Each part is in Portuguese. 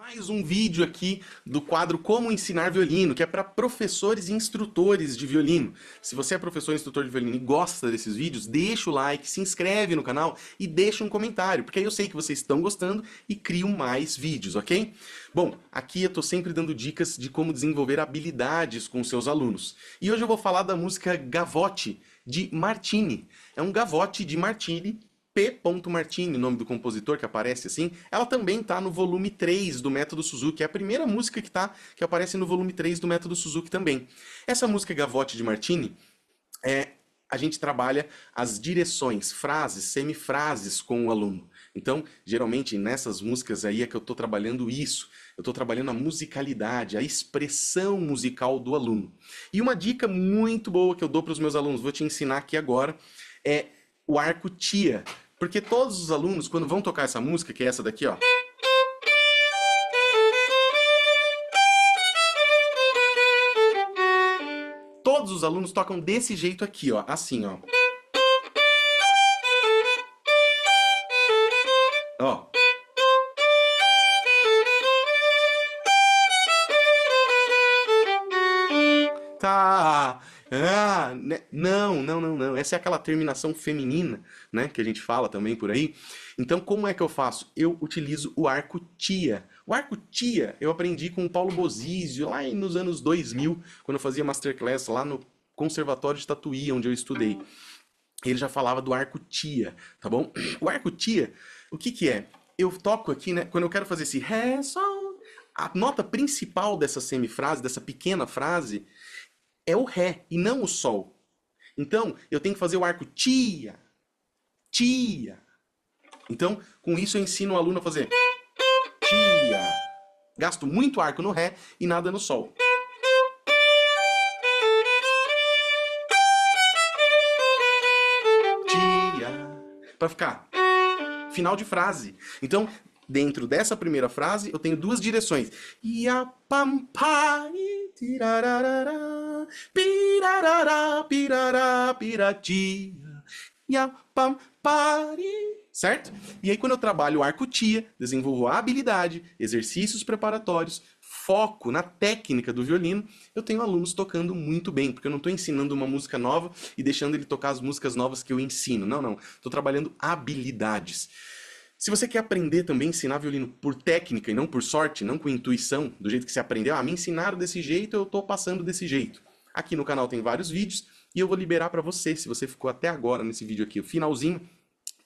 mais um vídeo aqui do quadro Como Ensinar Violino, que é para professores e instrutores de violino. Se você é professor e instrutor de violino e gosta desses vídeos, deixa o like, se inscreve no canal e deixa um comentário, porque aí eu sei que vocês estão gostando e crio mais vídeos, ok? Bom, aqui eu estou sempre dando dicas de como desenvolver habilidades com seus alunos. E hoje eu vou falar da música Gavotte, de Martini. É um Gavotti de Martini P. Martini, nome do compositor que aparece assim, ela também tá no volume 3 do Método Suzuki. É a primeira música que tá que aparece no volume 3 do Método Suzuki também. Essa música Gavotte de Martini é a gente trabalha as direções, frases, semifrases com o aluno. Então, geralmente nessas músicas aí é que eu estou trabalhando isso. Eu estou trabalhando a musicalidade, a expressão musical do aluno. E uma dica muito boa que eu dou para os meus alunos, vou te ensinar aqui agora, é o arco tia. Porque todos os alunos, quando vão tocar essa música, que é essa daqui, ó. Todos os alunos tocam desse jeito aqui, ó. Assim, ó. Ó, Ah, né? não, não, não, não. Essa é aquela terminação feminina, né, que a gente fala também por aí. Então, como é que eu faço? Eu utilizo o arco tia. O arco tia eu aprendi com o Paulo Bozizio lá nos anos 2000, quando eu fazia masterclass lá no Conservatório de Tatuí, onde eu estudei. Ele já falava do arco tia, tá bom? O arco tia, o que que é? Eu toco aqui, né, quando eu quero fazer esse ré, sol, a nota principal dessa semifrase, dessa pequena frase, é o Ré e não o Sol. Então, eu tenho que fazer o arco tia, tia. Então, com isso eu ensino o aluno a fazer tia. Gasto muito arco no Ré e nada no Sol. Tia. Para ficar final de frase. Então, dentro dessa primeira frase, eu tenho duas direções. Ia e tirararara pirarará, pirará, piratia, pam, pari. Certo? E aí, quando eu trabalho arco-tia, desenvolvo a habilidade, exercícios preparatórios, foco na técnica do violino, eu tenho alunos tocando muito bem, porque eu não estou ensinando uma música nova e deixando ele tocar as músicas novas que eu ensino. Não, não. Estou trabalhando habilidades. Se você quer aprender também ensinar violino por técnica e não por sorte, não com intuição, do jeito que você aprendeu, ah, me ensinaram desse jeito, eu estou passando desse jeito. Aqui no canal tem vários vídeos e eu vou liberar para você, se você ficou até agora nesse vídeo aqui, o finalzinho,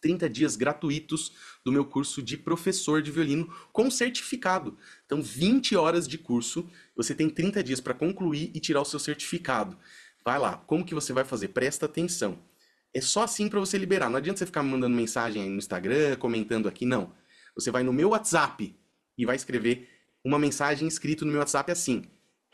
30 dias gratuitos do meu curso de professor de violino com certificado. Então, 20 horas de curso, você tem 30 dias para concluir e tirar o seu certificado. Vai lá, como que você vai fazer? Presta atenção. É só assim para você liberar. Não adianta você ficar me mandando mensagem aí no Instagram, comentando aqui, não. Você vai no meu WhatsApp e vai escrever uma mensagem escrita no meu WhatsApp assim: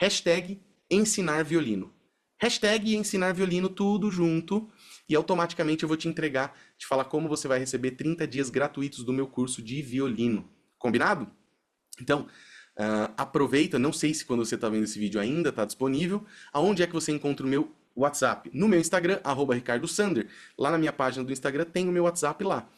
hashtag ensinar violino. Hashtag ensinar violino tudo junto e automaticamente eu vou te entregar, te falar como você vai receber 30 dias gratuitos do meu curso de violino. Combinado? Então, uh, aproveita, não sei se quando você está vendo esse vídeo ainda está disponível, aonde é que você encontra o meu WhatsApp? No meu Instagram, arroba Ricardo Sander. Lá na minha página do Instagram tem o meu WhatsApp lá.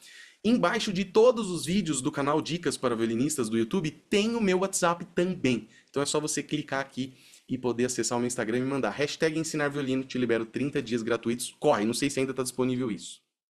Embaixo de todos os vídeos do canal Dicas para Violinistas do YouTube tem o meu WhatsApp também. Então é só você clicar aqui e poder acessar o meu Instagram e me mandar. Hashtag ensinar violino, te libero 30 dias gratuitos. Corre, não sei se ainda está disponível isso.